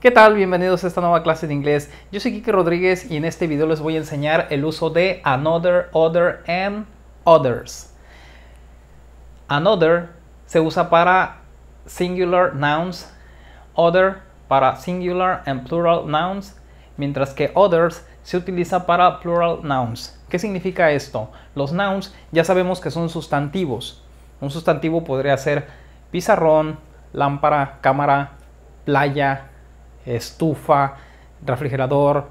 ¿Qué tal? Bienvenidos a esta nueva clase de inglés. Yo soy Kike Rodríguez y en este video les voy a enseñar el uso de another, other and others. Another se usa para singular nouns, other para singular and plural nouns, mientras que others se utiliza para plural nouns. ¿Qué significa esto? Los nouns ya sabemos que son sustantivos. Un sustantivo podría ser pizarrón, lámpara, cámara, playa, estufa, refrigerador,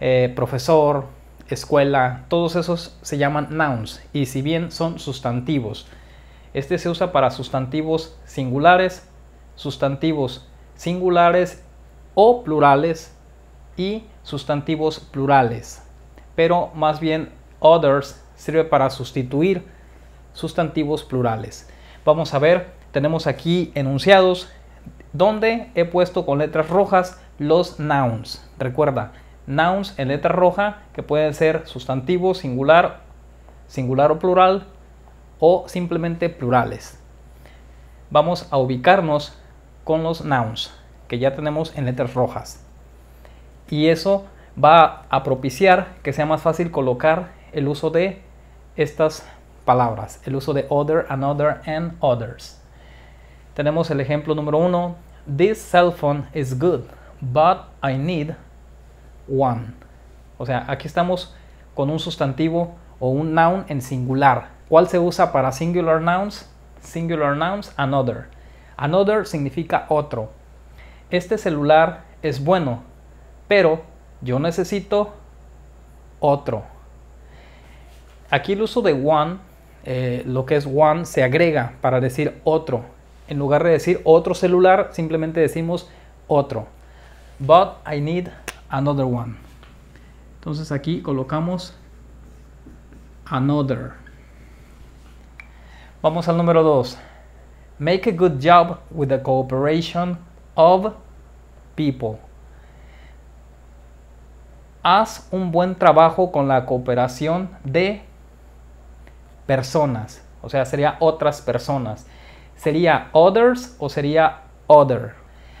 eh, profesor, escuela, todos esos se llaman nouns y si bien son sustantivos, este se usa para sustantivos singulares, sustantivos singulares o plurales y sustantivos plurales. Pero más bien others sirve para sustituir sustantivos plurales. Vamos a ver, tenemos aquí enunciados donde he puesto con letras rojas los nouns. Recuerda, nouns en letra roja que pueden ser sustantivo, singular, singular o plural o simplemente plurales. Vamos a ubicarnos con los nouns que ya tenemos en letras rojas. Y eso va a propiciar que sea más fácil colocar el uso de estas palabras, el uso de other, another and others. Tenemos el ejemplo número uno This cell phone is good, but I need one. O sea, aquí estamos con un sustantivo o un noun en singular. ¿Cuál se usa para singular nouns? Singular nouns, another. Another significa otro. Este celular es bueno, pero yo necesito otro. Aquí el uso de one, eh, lo que es one, se agrega para decir otro en lugar de decir otro celular, simplemente decimos otro. But I need another one. Entonces aquí colocamos another. Vamos al número 2. Make a good job with the cooperation of people. Haz un buen trabajo con la cooperación de personas. O sea, sería otras personas. ¿Sería others o sería other?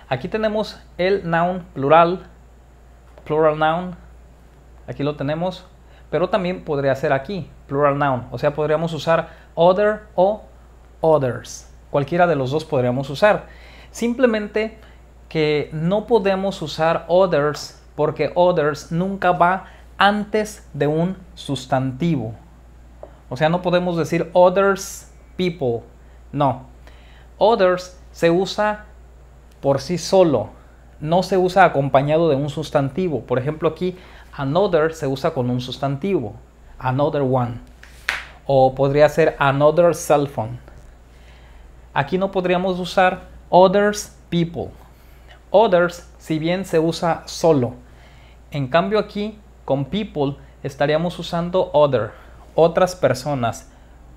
Aquí tenemos el noun plural, plural noun, aquí lo tenemos, pero también podría ser aquí, plural noun, o sea, podríamos usar other o others, cualquiera de los dos podríamos usar. Simplemente que no podemos usar others porque others nunca va antes de un sustantivo. O sea, no podemos decir others people, no, Others se usa por sí solo, no se usa acompañado de un sustantivo. Por ejemplo, aquí another se usa con un sustantivo, another one. O podría ser another cell phone. Aquí no podríamos usar others people. Others, si bien se usa solo. En cambio aquí, con people, estaríamos usando other, otras personas,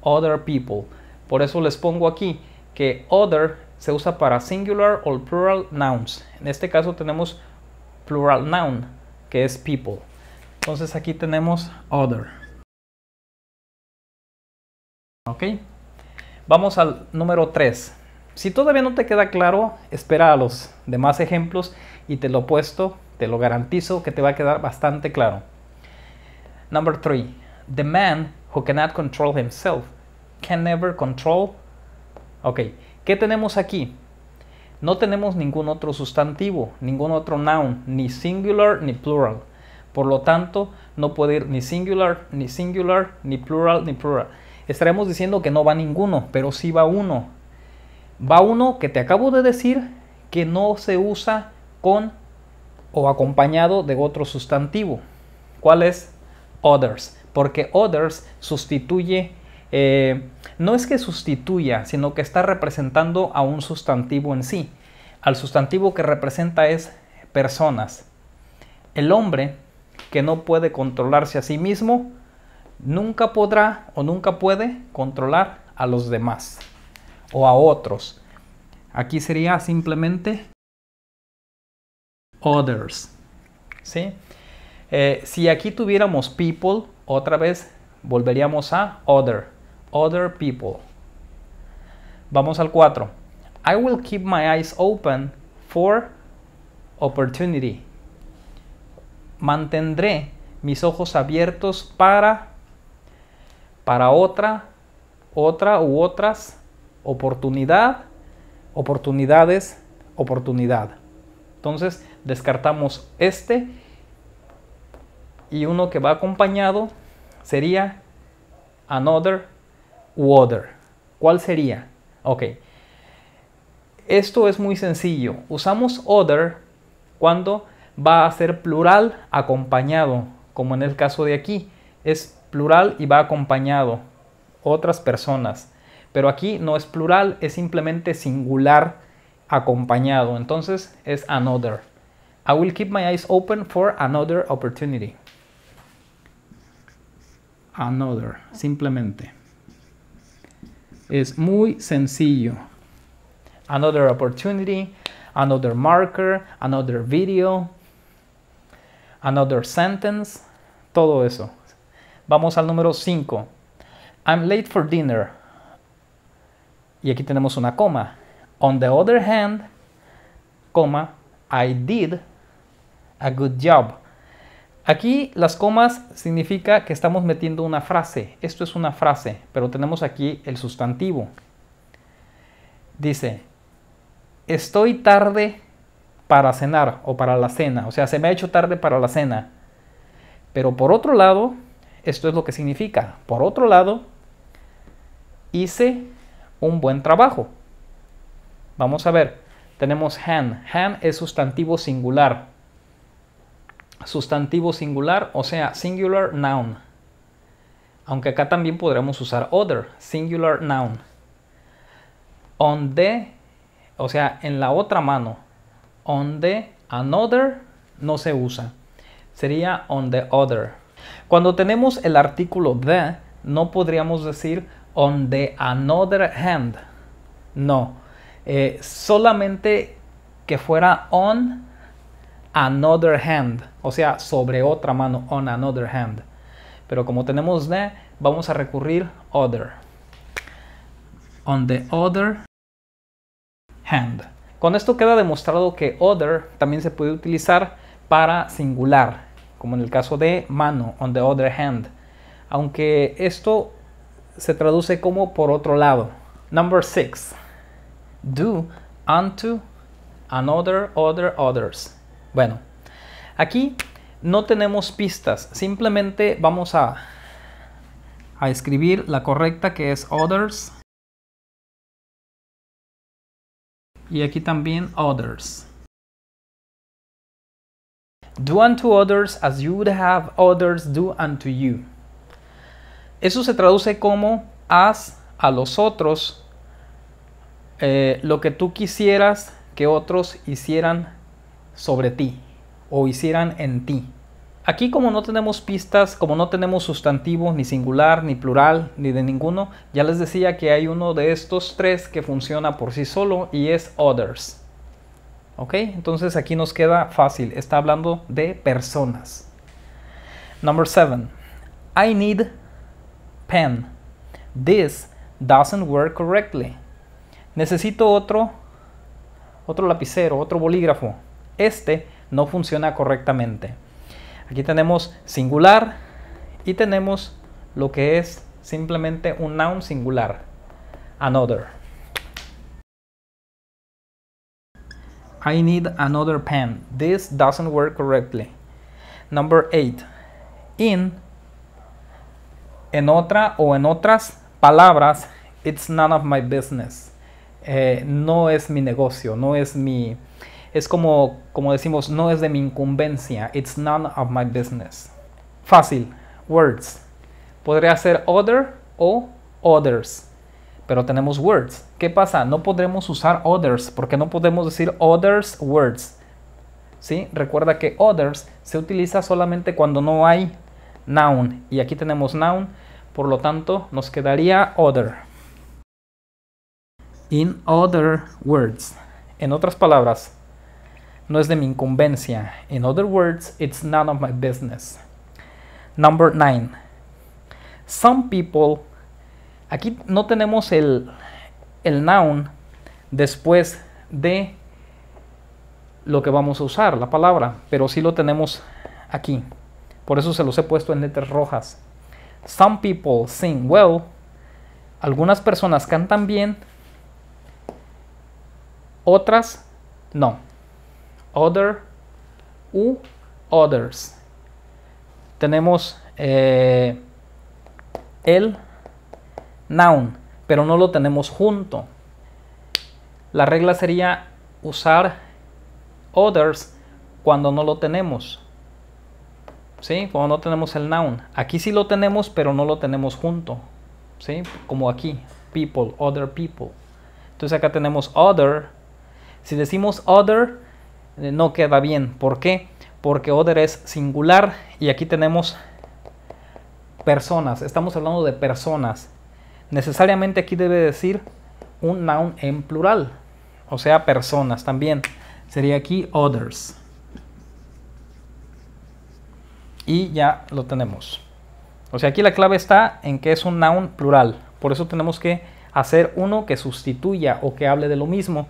other people. Por eso les pongo aquí que other se usa para singular o plural nouns. En este caso tenemos plural noun, que es people. Entonces aquí tenemos other. Ok. Vamos al número 3. Si todavía no te queda claro, espera a los demás ejemplos y te lo puesto, te lo garantizo que te va a quedar bastante claro. Number 3. The man who cannot control himself can never control Ok, ¿qué tenemos aquí? No tenemos ningún otro sustantivo, ningún otro noun, ni singular ni plural. Por lo tanto, no puede ir ni singular, ni singular, ni plural, ni plural. Estaremos diciendo que no va ninguno, pero sí va uno. Va uno que te acabo de decir que no se usa con o acompañado de otro sustantivo. ¿Cuál es? Others. Porque others sustituye eh, no es que sustituya, sino que está representando a un sustantivo en sí. Al sustantivo que representa es personas. El hombre que no puede controlarse a sí mismo, nunca podrá o nunca puede controlar a los demás o a otros. Aquí sería simplemente others. Eh, si aquí tuviéramos people, otra vez volveríamos a other other people. Vamos al 4. I will keep my eyes open for opportunity. Mantendré mis ojos abiertos para para otra, otra u otras oportunidad, oportunidades, oportunidad. Entonces, descartamos este y uno que va acompañado sería another water. ¿Cuál sería? Ok. Esto es muy sencillo. Usamos other cuando va a ser plural acompañado, como en el caso de aquí. Es plural y va acompañado. Otras personas. Pero aquí no es plural, es simplemente singular acompañado. Entonces es another. I will keep my eyes open for another opportunity. Another, simplemente. Es muy sencillo. Another opportunity, another marker, another video, another sentence, todo eso. Vamos al número 5. I'm late for dinner. Y aquí tenemos una coma. On the other hand, coma, I did a good job. Aquí las comas significa que estamos metiendo una frase. Esto es una frase, pero tenemos aquí el sustantivo. Dice, estoy tarde para cenar o para la cena. O sea, se me ha hecho tarde para la cena. Pero por otro lado, esto es lo que significa. Por otro lado, hice un buen trabajo. Vamos a ver. Tenemos han. Han es sustantivo singular sustantivo singular, o sea, singular noun. Aunque acá también podremos usar other, singular noun. On the, o sea, en la otra mano. On the another no se usa. Sería on the other. Cuando tenemos el artículo the, no podríamos decir on the another hand. No. Eh, solamente que fuera on another hand, o sea, sobre otra mano, on another hand. Pero como tenemos de, vamos a recurrir other. On the other hand. Con esto queda demostrado que other también se puede utilizar para singular, como en el caso de mano, on the other hand. Aunque esto se traduce como por otro lado. Number six. Do unto another, other, others. Bueno, aquí no tenemos pistas, simplemente vamos a, escribir la correcta que es others. Y aquí también others. Do unto others as you would have others do unto you. Eso se traduce como haz a los otros eh, lo que tú quisieras que otros hicieran sobre ti o hicieran en ti. Aquí como no tenemos pistas, como no tenemos sustantivo, ni singular, ni plural, ni de ninguno, ya les decía que hay uno de estos tres que funciona por sí solo y es others. ¿Ok? Entonces aquí nos queda fácil, está hablando de personas. Number 7. I need pen. This doesn't work correctly. Necesito otro, otro lapicero, otro bolígrafo este no funciona correctamente. Aquí tenemos singular y tenemos lo que es simplemente un noun singular, another. I need another pen. This doesn't work correctly. Number 8. In, en otra o en otras palabras, it's none of my business. Eh, no es mi negocio, no es mi, es como, como decimos, no es de mi incumbencia, it's none of my business. Fácil, words. Podría ser other o others, pero tenemos words. ¿Qué pasa? No podremos usar others porque no podemos decir others words. ¿Sí? Recuerda que others se utiliza solamente cuando no hay noun y aquí tenemos noun, por lo tanto nos quedaría other. In other words, en otras palabras, no es de mi incumbencia. In other words, it's none of my business. Number 9. Some people. Aquí no tenemos el, el noun después de lo que vamos a usar, la palabra, pero sí lo tenemos aquí. Por eso se los he puesto en letras rojas. Some people sing well. Algunas personas cantan bien. Otras no other u others. Tenemos eh, el noun, pero no lo tenemos junto. La regla sería usar others cuando no lo tenemos. ¿Sí? Cuando no tenemos el noun. Aquí sí lo tenemos, pero no lo tenemos junto. ¿Sí? Como aquí, people, other people. Entonces acá tenemos other. Si decimos other, eh, no queda bien. ¿Por qué? Porque Other es singular y aquí tenemos personas. Estamos hablando de personas. Necesariamente aquí debe decir un noun en plural. O sea, personas también. Sería aquí others. Y ya lo tenemos. O sea, aquí la clave está en que es un noun plural. Por eso tenemos que hacer uno que sustituya o que hable de lo mismo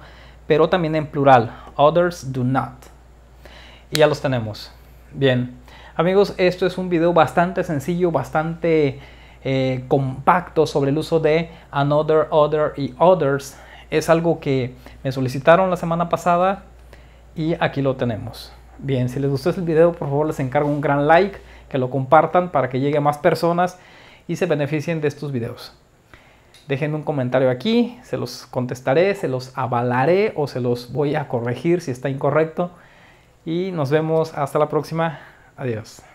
pero también en plural. Others do not. Y ya los tenemos. Bien. Amigos, esto es un video bastante sencillo, bastante eh, compacto sobre el uso de another, other y others. Es algo que me solicitaron la semana pasada y aquí lo tenemos. Bien, si les gustó este video, por favor les encargo un gran like, que lo compartan para que llegue a más personas y se beneficien de estos videos. Dejen un comentario aquí, se los contestaré, se los avalaré o se los voy a corregir si está incorrecto. Y nos vemos hasta la próxima. Adiós.